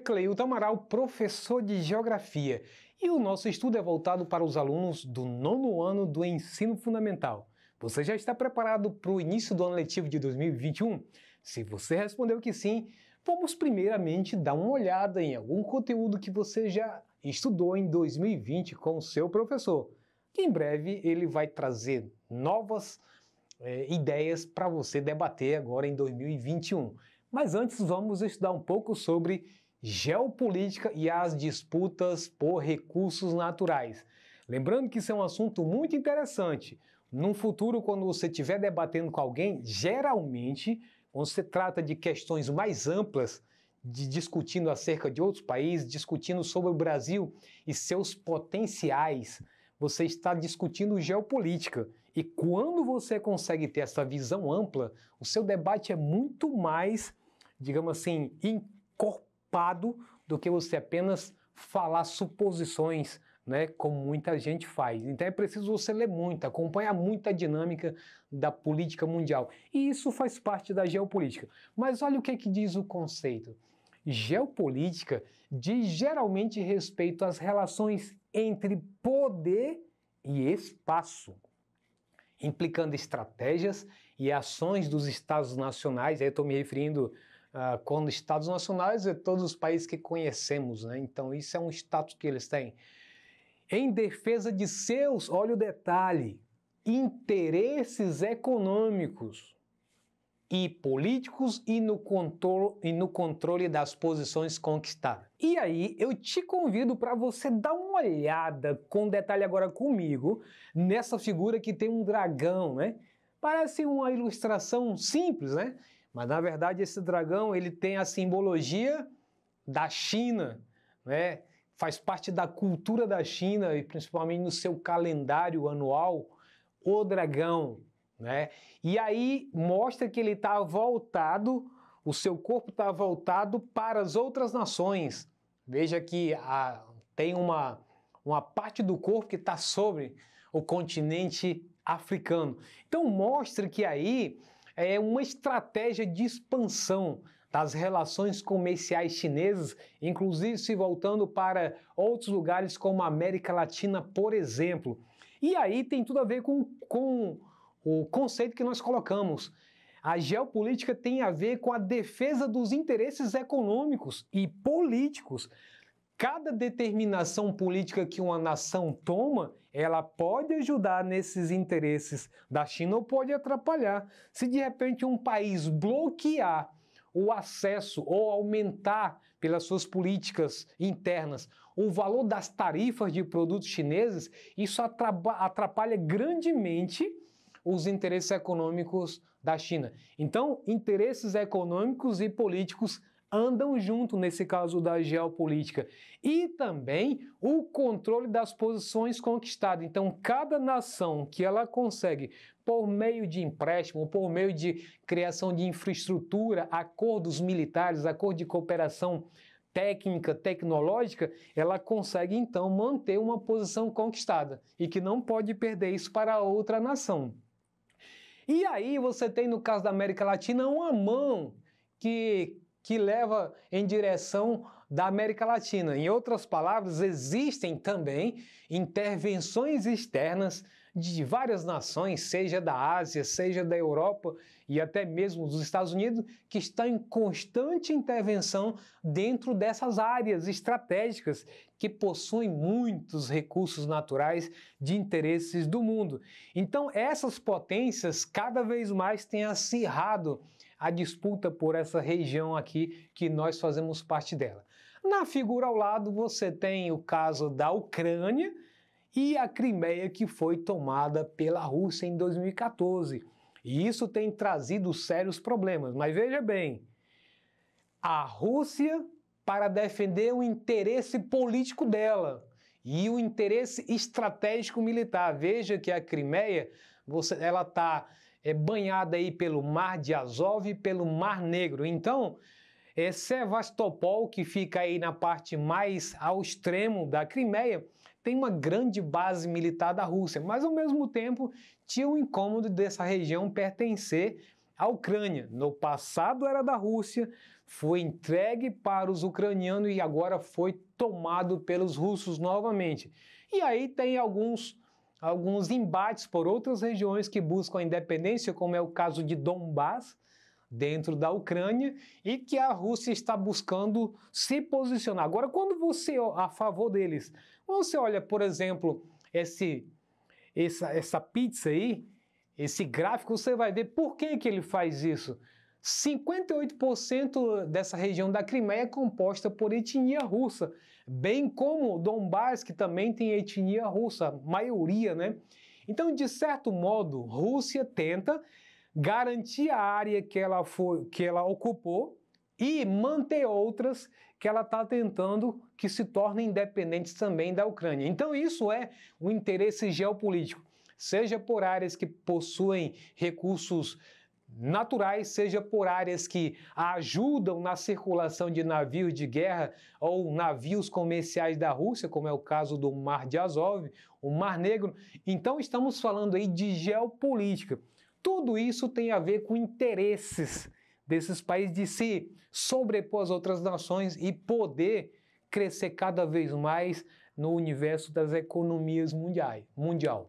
Cleilton Amaral, professor de Geografia, e o nosso estudo é voltado para os alunos do nono ano do ensino fundamental. Você já está preparado para o início do ano letivo de 2021? Se você respondeu que sim, vamos primeiramente dar uma olhada em algum conteúdo que você já estudou em 2020 com o seu professor. Que em breve ele vai trazer novas é, ideias para você debater agora em 2021. Mas antes vamos estudar um pouco sobre geopolítica e as disputas por recursos naturais. Lembrando que isso é um assunto muito interessante. No futuro, quando você estiver debatendo com alguém, geralmente, quando se trata de questões mais amplas, de discutindo acerca de outros países, discutindo sobre o Brasil e seus potenciais, você está discutindo geopolítica. E quando você consegue ter essa visão ampla, o seu debate é muito mais, digamos assim, incorporado preocupado do que você apenas falar suposições, né, como muita gente faz. Então é preciso você ler muito, acompanhar muita dinâmica da política mundial. E isso faz parte da geopolítica. Mas olha o que, é que diz o conceito. Geopolítica diz geralmente respeito às relações entre poder e espaço implicando estratégias e ações dos estados nacionais, aí eu estou me referindo uh, ah, com estados nacionais e é todos os países que conhecemos. Né? Então, isso é um status que eles têm. Em defesa de seus, olha o detalhe, interesses econômicos e políticos e no, controle, e no controle das posições conquistadas. E aí eu te convido para você dar uma olhada com detalhe agora comigo nessa figura que tem um dragão, né? Parece uma ilustração simples, né? Mas na verdade esse dragão ele tem a simbologia da China, né? Faz parte da cultura da China e principalmente no seu calendário anual o dragão, né? E aí mostra que ele está voltado, o seu corpo está voltado para as outras nações. Veja que a, tem uma uma parte do corpo que está sobre o continente africano. Então mostra que aí é uma estratégia de expansão das relações comerciais chinesas, inclusive se voltando para outros lugares como a América Latina, por exemplo. E aí tem tudo a ver com, com o conceito que nós colocamos. A geopolítica tem a ver com a defesa dos interesses econômicos e políticos. Cada determinação política que uma nação toma ela pode ajudar nesses interesses da China ou pode atrapalhar. Se de repente um país bloquear o acesso ou aumentar pelas suas políticas internas o valor das tarifas de produtos chineses, isso atrapalha grandemente os interesses econômicos da China. Então, interesses econômicos e políticos andam junto nesse caso da geopolítica. E também o controle das posições conquistadas. Então, cada nação que ela consegue por meio de empréstimo, por meio de criação de infraestrutura, acordos militares, acordo de cooperação técnica, tecnológica, ela consegue então manter uma posição conquistada e que não pode perder isso para outra nação. E aí você tem no caso da América Latina uma mão que que leva em direção da América Latina. Em outras palavras, existem também intervenções externas de várias nações, seja da Ásia, seja da Europa e até mesmo dos Estados Unidos, que estão em constante intervenção dentro dessas áreas estratégicas que possuem muitos recursos naturais de interesses do mundo. Então, essas potências cada vez mais têm acirrado a disputa por essa região aqui que nós fazemos parte dela. Na figura ao lado, você tem o caso da Ucrânia e a Crimeia, que foi tomada pela Rússia em 2014. E isso tem trazido sérios problemas. Mas veja bem, a Rússia, para defender o interesse político dela e o interesse estratégico militar, veja que a Crimeia, você, ela está é banhada aí pelo Mar de Azov e pelo Mar Negro. Então, é Sevastopol, que fica aí na parte mais ao extremo da Crimeia, tem uma grande base militar da Rússia, mas ao mesmo tempo tinha o um incômodo dessa região pertencer à Ucrânia. No passado era da Rússia, foi entregue para os ucranianos e agora foi tomado pelos russos novamente. E aí tem alguns alguns embates por outras regiões que buscam a independência, como é o caso de Donbass, dentro da Ucrânia, e que a Rússia está buscando se posicionar. Agora, quando você a favor deles, você olha, por exemplo, esse essa, essa pizza aí, esse gráfico, você vai ver por que, que ele faz isso. 58% dessa região da Crimeia é composta por etnia russa bem como Donbass, que também tem etnia russa, maioria, né? Então, de certo modo, Rússia tenta garantir a área que ela, foi, que ela ocupou e manter outras que ela está tentando que se tornem independentes também da Ucrânia. Então, isso é o interesse geopolítico, seja por áreas que possuem recursos naturais, seja por áreas que ajudam na circulação de navios de guerra ou navios comerciais da Rússia, como é o caso do Mar de Azov, o Mar Negro. Então estamos falando aí de geopolítica. Tudo isso tem a ver com interesses desses países de se sobrepor às outras nações e poder crescer cada vez mais no universo das economias mundiais, mundial.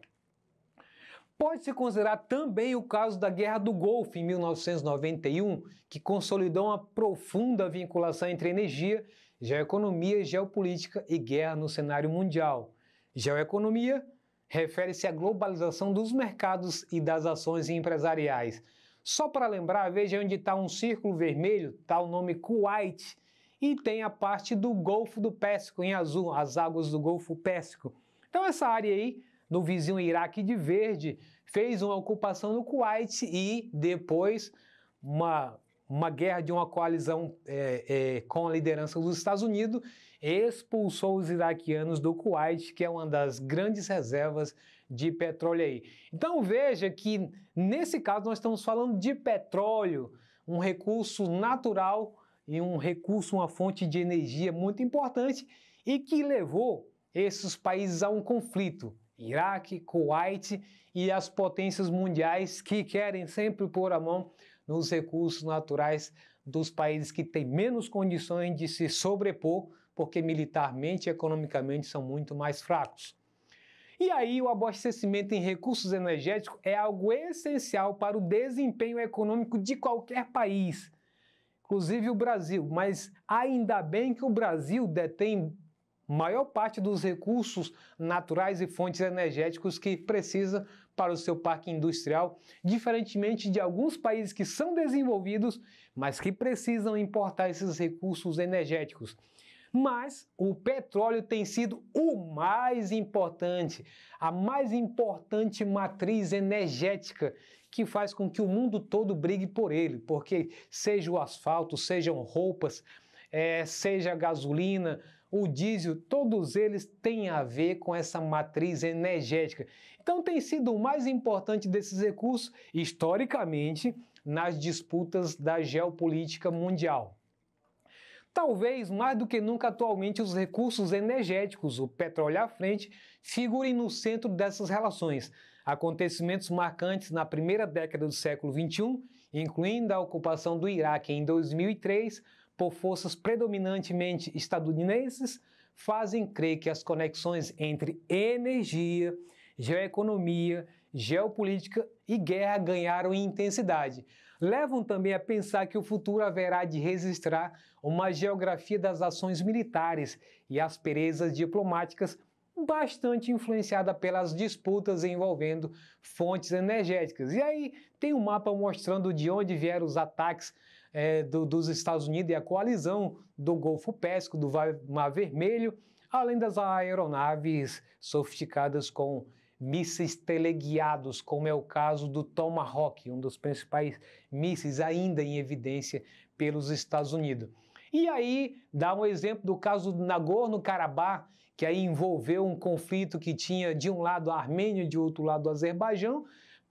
Pode-se considerar também o caso da Guerra do Golfo em 1991, que consolidou uma profunda vinculação entre energia, geoeconomia, geopolítica e guerra no cenário mundial. Geoeconomia refere-se à globalização dos mercados e das ações empresariais. Só para lembrar, veja onde está um círculo vermelho, está o nome Kuwait, e tem a parte do Golfo do Pérsico em azul, as águas do Golfo Pérsico. Então essa área aí no vizinho Iraque de verde, fez uma ocupação no Kuwait e depois uma, uma guerra de uma coalizão é, é, com a liderança dos Estados Unidos expulsou os iraquianos do Kuwait, que é uma das grandes reservas de petróleo aí. Então veja que nesse caso nós estamos falando de petróleo, um recurso natural e um recurso, uma fonte de energia muito importante e que levou esses países a um conflito. Iraque, Kuwait e as potências mundiais que querem sempre pôr a mão nos recursos naturais dos países que têm menos condições de se sobrepor, porque militarmente e economicamente são muito mais fracos. E aí, o abastecimento em recursos energéticos é algo essencial para o desempenho econômico de qualquer país, inclusive o Brasil. Mas ainda bem que o Brasil detém maior parte dos recursos naturais e fontes energéticos que precisa para o seu parque industrial, diferentemente de alguns países que são desenvolvidos, mas que precisam importar esses recursos energéticos. Mas o petróleo tem sido o mais importante, a mais importante matriz energética que faz com que o mundo todo brigue por ele, porque seja o asfalto, sejam roupas, é, seja gasolina, o diesel, todos eles têm a ver com essa matriz energética. Então tem sido o mais importante desses recursos historicamente nas disputas da geopolítica mundial. Talvez mais do que nunca atualmente os recursos energéticos, o petróleo à frente, figurem no centro dessas relações. Acontecimentos marcantes na primeira década do século XXI, incluindo a ocupação do Iraque em 2003, por forças predominantemente estadunidenses fazem crer que as conexões entre energia, geoeconomia, geopolítica e guerra ganharam intensidade. Levam também a pensar que o futuro haverá de registrar uma geografia das ações militares e asperezas diplomáticas bastante influenciada pelas disputas envolvendo fontes energéticas. E aí tem um mapa mostrando de onde vieram os ataques é, do, dos Estados Unidos e a coalizão do Golfo Pérsico, do Mar Vermelho, além das aeronaves sofisticadas com mísseis teleguiados, como é o caso do Tomahawk, um dos principais mísseis ainda em evidência pelos Estados Unidos. E aí dá um exemplo do caso do Nagorno-Karabakh, que aí envolveu um conflito que tinha de um lado a Armênia e de outro lado o Azerbaijão,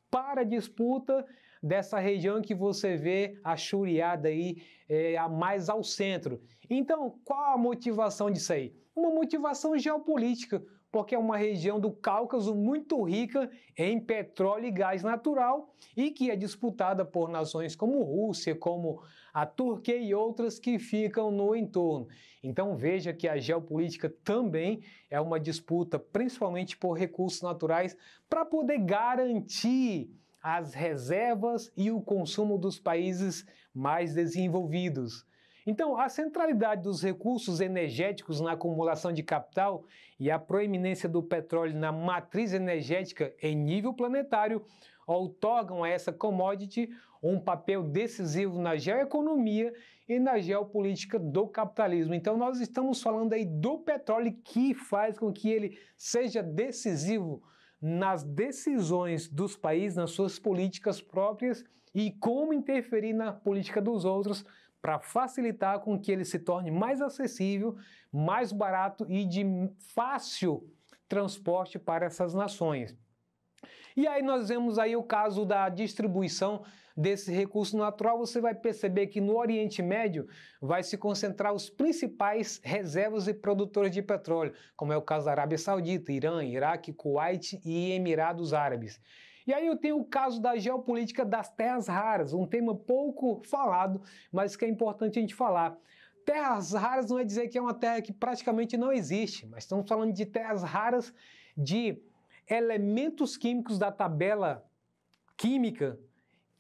para disputa dessa região que você vê churiada aí é, mais ao centro. Então, qual a motivação disso aí? Uma motivação geopolítica, porque é uma região do Cáucaso muito rica em petróleo e gás natural e que é disputada por nações como Rússia, como a Turquia e outras que ficam no entorno. Então veja que a geopolítica também é uma disputa, principalmente por recursos naturais, para poder garantir as reservas e o consumo dos países mais desenvolvidos. Então, a centralidade dos recursos energéticos na acumulação de capital e a proeminência do petróleo na matriz energética em nível planetário otorgam a essa commodity um papel decisivo na geoeconomia e na geopolítica do capitalismo. Então, nós estamos falando aí do petróleo que faz com que ele seja decisivo nas decisões dos países, nas suas políticas próprias e como interferir na política dos outros para facilitar com que ele se torne mais acessível, mais barato e de fácil transporte para essas nações. E aí nós vemos aí o caso da distribuição desse recurso natural, você vai perceber que no Oriente Médio vai se concentrar os principais reservas e produtores de petróleo, como é o caso da Arábia Saudita, Irã, Iraque, Kuwait e Emirados Árabes. E aí eu tenho o caso da geopolítica das terras raras, um tema pouco falado, mas que é importante a gente falar. Terras raras não é dizer que é uma terra que praticamente não existe, mas estamos falando de terras raras de elementos químicos da tabela química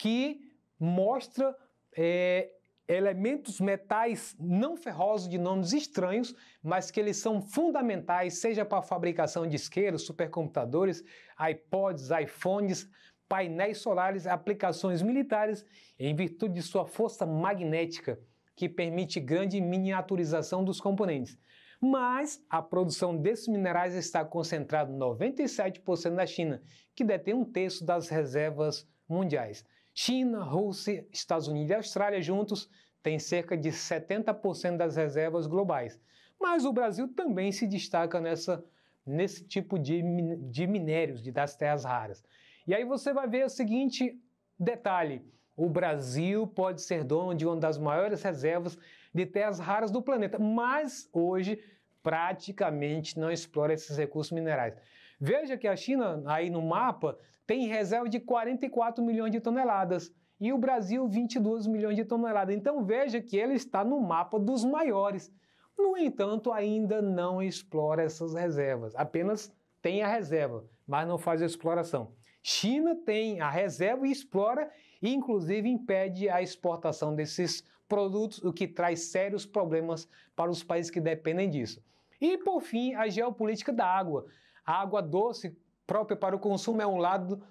que mostra é, elementos metais não ferrosos de nomes estranhos, mas que eles são fundamentais, seja para a fabricação de isqueiros, supercomputadores, iPods, iPhones, painéis solares, aplicações militares, em virtude de sua força magnética, que permite grande miniaturização dos componentes. Mas a produção desses minerais está concentrada 97% na China, que detém um terço das reservas mundiais. China, Rússia, Estados Unidos e Austrália juntos têm cerca de 70% das reservas globais. Mas o Brasil também se destaca nessa, nesse tipo de, de minérios, de, das terras raras. E aí você vai ver o seguinte detalhe: o Brasil pode ser dono de uma das maiores reservas de terras raras do planeta, mas hoje praticamente não explora esses recursos minerais. Veja que a China, aí no mapa, tem reserva de 44 milhões de toneladas e o Brasil 22 milhões de toneladas. Então veja que ele está no mapa dos maiores. No entanto, ainda não explora essas reservas, apenas tem a reserva, mas não faz a exploração. China tem a reserva e explora, e inclusive impede a exportação desses produtos, o que traz sérios problemas para os países que dependem disso. E por fim, a geopolítica da água. A água doce própria para o consumo é um lado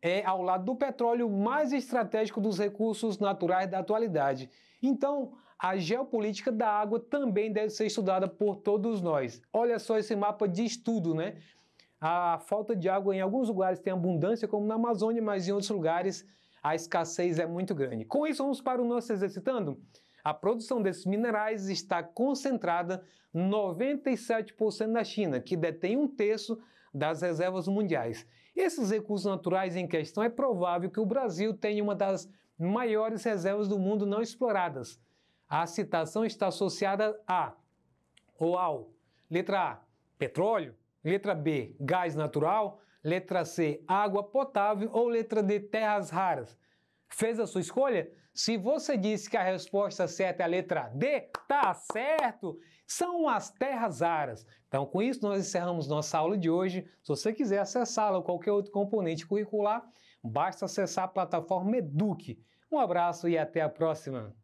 é ao lado do petróleo mais estratégico dos recursos naturais da atualidade. Então, a geopolítica da água também deve ser estudada por todos nós. Olha só esse mapa de estudo, né? A falta de água em alguns lugares tem abundância, como na Amazônia, mas em outros lugares a escassez é muito grande. Com isso, vamos para o nosso exercitando. A produção desses minerais está concentrada 97% na China, que detém um terço das reservas mundiais. Esses recursos naturais em questão é provável que o Brasil tenha uma das maiores reservas do mundo não exploradas. A citação está associada a ou ao letra A, petróleo, letra B, gás natural, letra C, água potável ou letra D, terras raras. Fez a sua escolha? Se você disse que a resposta certa é a letra D, tá certo! São as terras aras. Então, com isso, nós encerramos nossa aula de hoje. Se você quiser acessá-la ou qualquer outro componente curricular, basta acessar a plataforma Eduque. Um abraço e até a próxima!